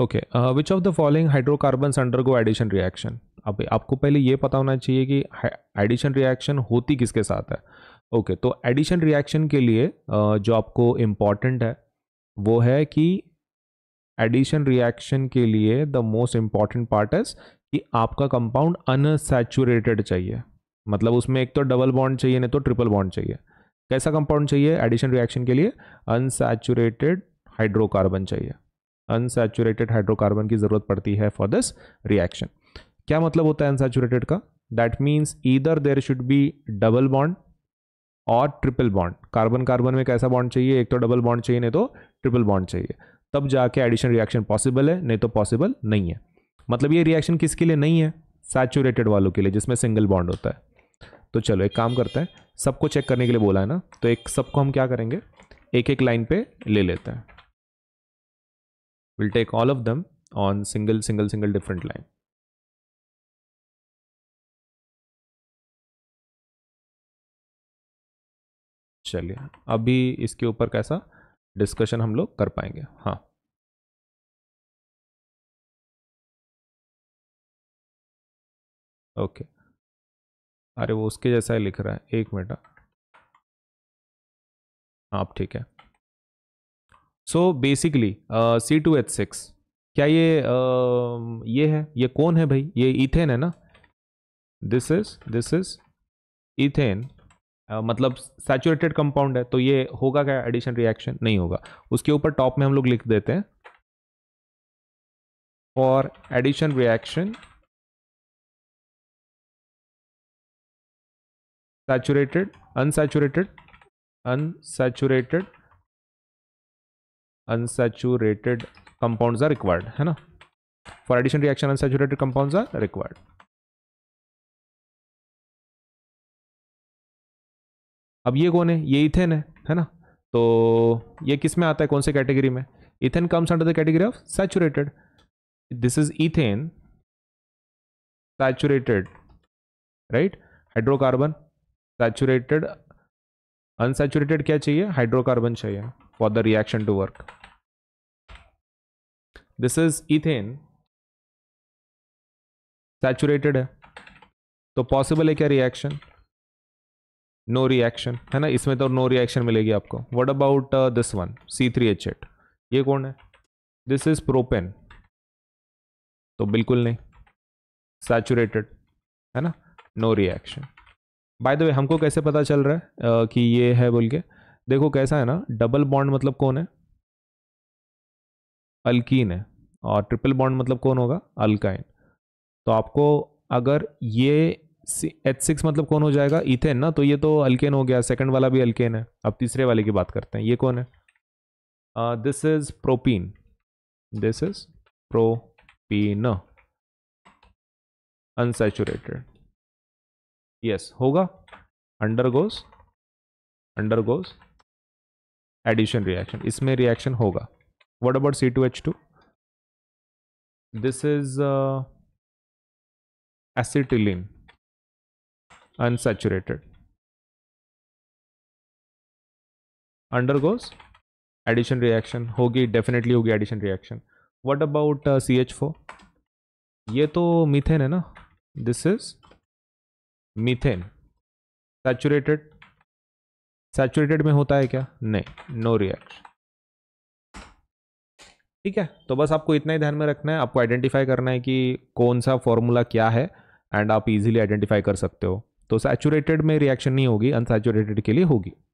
okay which of the following hydrocarbons go addition reaction अब आपको पहले ये पता होना चाहिए कि एडिशन रिएक्शन होती किसके साथ है ओके okay, तो एडिशन रिएक्शन के लिए uh, जो आपको इम्पॉर्टेंट है वो है कि एडिशन रिएक्शन के लिए the most important part is कि आपका कंपाउंड अनसेचुरेटेड चाहिए मतलब उसमें एक तो डबल बॉन्ड चाहिए नहीं तो ट्रिपल बॉन्ड चाहिए कैसा कंपाउंड चाहिए एडिशन रिएक्शन के लिए अनसेचुरेटेड हाइड्रोकार्बन चाहिए अनसेचुरेटेड हाइड्रोकार्बन की ज़रूरत पड़ती है फॉर दिस रिएक्शन क्या मतलब होता है अनसेचुरेटेड का that means either there should be double bond और ट्रिपल बॉन्ड कार्बन कार्बन में कैसा बॉन्ड चाहिए एक तो डबल बॉन्ड चाहिए नहीं तो ट्रिपल बॉन्ड चाहिए तब जाके एडिशन रिएक्शन पॉसिबल है नहीं तो पॉसिबल नहीं है मतलब ये रिएक्शन किसके लिए नहीं है सैचुरेटेड वालों के लिए जिसमें सिंगल बॉन्ड होता है तो चलो एक काम करते हैं सबको चेक करने के लिए बोला है ना तो एक सबको हम क्या करेंगे एक एक लाइन पे ले लेते हैं we'll take all of them on single single single different line चलिए अभी इसके ऊपर कैसा डिस्कशन हम लोग कर पाएंगे हाँ ओके अरे वो उसके जैसा ही लिख रहा है एक मिनट आप ठीक है so basically C two H six क्या ये uh, ये है ये कौन है भाई ये इथेन है ना this is this is ethane मतलब सैचुरेटेड कंपाउंड है तो ये होगा क्या एडिशन रिएक्शन नहीं होगा उसके ऊपर टॉप में हम लोग लिख देते हैं for addition reaction saturated unsaturated unsaturated unsaturated compound are required है ना for addition reaction unsaturated compound are required अब ये कौन है ये इथेन है है ना तो ये किस में आता है कौन से कैटेगरी में ethane comes under the category of saturated this is ethane saturated right hydrocarbon saturated unsaturated क्या चाहिए हाइड्रोकार्बन चाहिए for the reaction to work this is ethane saturated है तो पॉसिबल है क्या रिएक्शन नो रिएक्शन है ना इसमें तो नो रिएक्शन मिलेगी आपको what about this one C three H eight ये कौन है दिस इज प्रोपेन तो बिल्कुल नहीं सैचुरेटेड है ना no reaction by the way हमको कैसे पता चल रहा है uh, कि ये है बोल के देखो कैसा है ना डबल बॉन्ड मतलब कौन है अल्कीन है और ट्रिपल बॉन्ड मतलब कौन होगा अल्काइन तो आपको अगर ये एच सिक्स मतलब कौन हो जाएगा इथेन ना तो ये तो अल्केन हो गया सेकंड वाला भी अल्केन है अब तीसरे वाले की बात करते हैं ये कौन है this is propene this is propene unsaturated yes होगा undergoes undergoes addition reaction इसमें रिएक्शन होगा what about C2H2 this is uh, acetylene unsaturated undergoes addition reaction hogi definitely hogi addition reaction what about uh, CH4 ye to methane hai na this is methane saturated saturated mein hota hai kya nahi no reaction ठीक है तो बस आपको इतना ही ध्यान में रखना है आपको आइडेंटिफाई करना है कि कौन सा फॉर्मूला क्या है एंड आप इजीली आइडेंटिफाई कर सकते हो तो सैचुरेटेड में रिएक्शन नहीं होगी अनसैचुरेटेड के लिए होगी